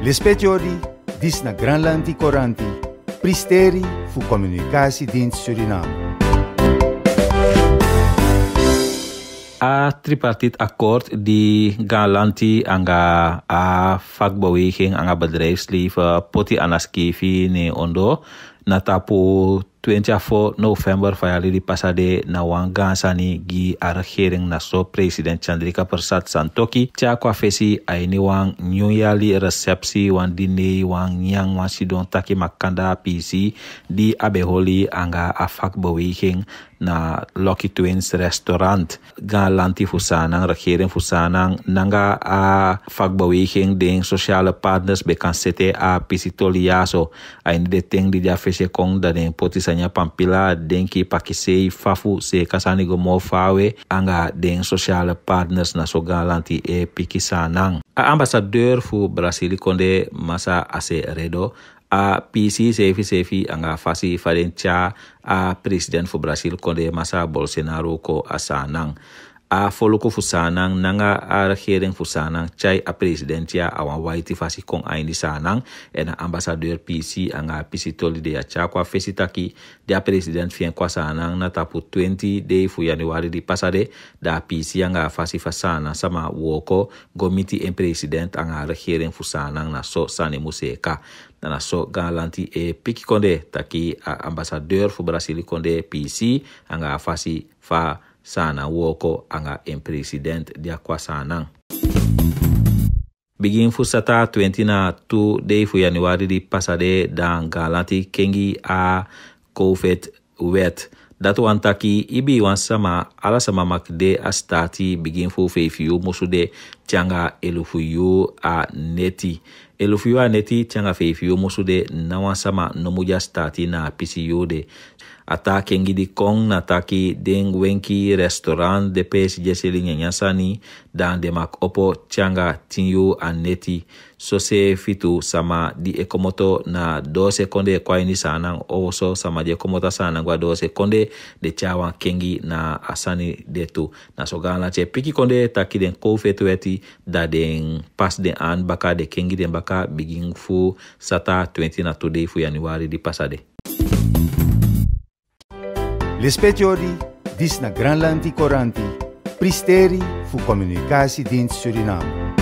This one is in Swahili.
L'espetiori, dis na Granlandi Coranti, pristeri fu communicatiedienst Suriname. a tripartit akkoord die galanti anga a vakbeweging anga bedrijfsleven poti anaskivi ne ondo natapo 24 november fa fayaali di pasade na wan ni gi a regering na so president chandrika persat santoki ti a kua fesi a ye ni wan ɲun resepsi wan di nei wan ɲiang wan sidon taki makanda pisi di a be holi anga a fakboweigen na Lucky Twins restaurant ga lanti fusanang regering fusanang nanga a fagbeweging ding social partners bekan sete a pisitoliaso a ini deteng di dia fese kong da yang poti saɲa panpila denki pakisei fafu se kasanigo mo fawe anga den social partners na so gan lanti e piki sanan a ambassadeur fu brasili konde masa ase redo a pisi sefi sefi anga fasi faden tya a president fu brasil konde masa bolsonaro ko a sanan a foloko fu saanan nanga a regering fu saanan tyai a president ya a wan waiti fasi kon a indi saanan en a ambassadeur PC a nga toli de a tya fesi taki de a president fien kwa saanan na tapu 20 de fu yanuari di pasade da a anga a nga fasi fa saanan sama woko gomiti en president a nga regering fu saanan na so sani museka e na na so gan lanti e piki konde taki a ambassadeur fu brasili konde PC a nga fasi fa saana woko anga a ŋa impresident diakwa bigin fu sata 20 na 2 dei fu yanuari di pasade dan galanti kengi a COVID wet. Datu taki ibi wan sama ala sama makde a stati bigin fu feifiyu musu de tianga elufu yu a neti elufyo neti tianga fe feifiyo musu de nawan sama nomuja stati na pisiyo de ata kengidi kong na taki den wenki restaurant de pe si jeseli nyanyasani dan de mak opo tianga tinyo neti. so se fitu sama di ekomoto na do dose konde ini sanang owoso sama di ekomota sanan gwa dose konde de chawa kengi na asani de tu na so gana che piki konde taki den kowu fetu weti da den pas den an baka de kengi den baka waka begin fu Saturday 20 na today for January di passade. L'espetiori dis na Granlandi Coranti, pristeri fu comunicasi din Suriname.